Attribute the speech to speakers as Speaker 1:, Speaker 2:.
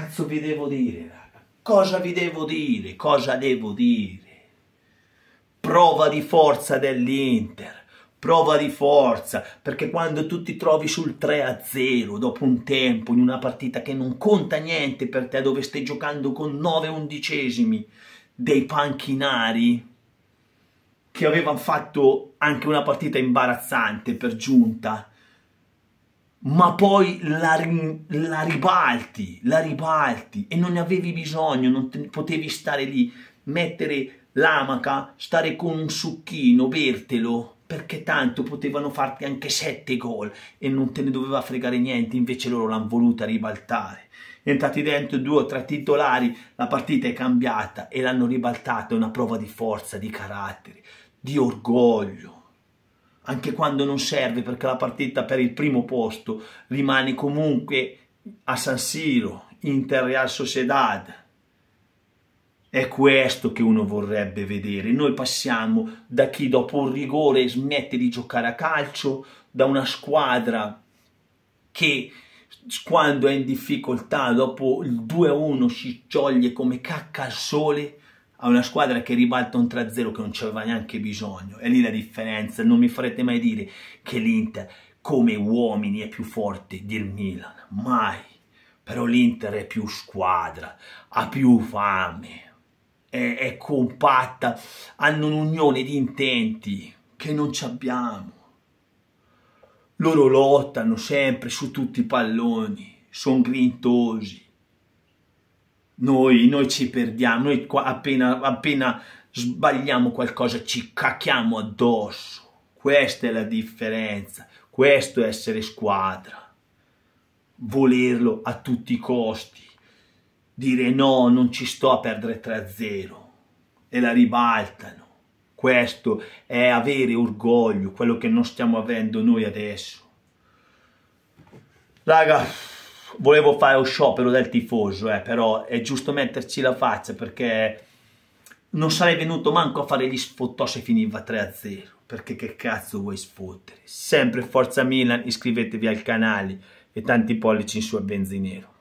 Speaker 1: cazzo vi devo dire, raga? Cosa vi devo dire? Cosa devo dire? Prova di forza dell'Inter. Prova di forza, perché quando tu ti trovi sul 3-0 dopo un tempo, in una partita che non conta niente per te, dove stai giocando con 9 undicesimi dei panchinari, che avevano fatto anche una partita imbarazzante per giunta, ma poi la, la, ribalti, la ribalti e non ne avevi bisogno, non potevi stare lì, mettere l'amaca, stare con un succhino, bertelo, perché tanto potevano farti anche sette gol e non te ne doveva fregare niente, invece loro l'hanno voluta ribaltare. Entrati dentro due o tre titolari, la partita è cambiata e l'hanno ribaltata, è una prova di forza, di carattere, di orgoglio anche quando non serve perché la partita per il primo posto rimane comunque a San Siro, Inter Real Sociedad. È questo che uno vorrebbe vedere. Noi passiamo da chi dopo un rigore smette di giocare a calcio, da una squadra che quando è in difficoltà dopo il 2-1 si scioglie come cacca al sole a una squadra che ribalta un 3-0 che non ci aveva neanche bisogno. È lì la differenza, non mi farete mai dire che l'Inter come uomini è più forte del Milan, mai. Però l'Inter è più squadra, ha più fame, è, è compatta, hanno un'unione di intenti che non ci abbiamo. Loro lottano sempre su tutti i palloni, sono grintosi noi, noi ci perdiamo, noi qua appena, appena sbagliamo qualcosa ci cacchiamo addosso. Questa è la differenza, questo è essere squadra, volerlo a tutti i costi, dire no, non ci sto a perdere 3-0 e la ribaltano. Questo è avere orgoglio, quello che non stiamo avendo noi adesso. Ragazzi volevo fare lo sciopero del tifoso, eh, però è giusto metterci la faccia perché non sarei venuto manco a fare gli sfottò se finiva 3-0, perché che cazzo vuoi sfottere? Sempre Forza Milan, iscrivetevi al canale e tanti pollici in su a benzinero.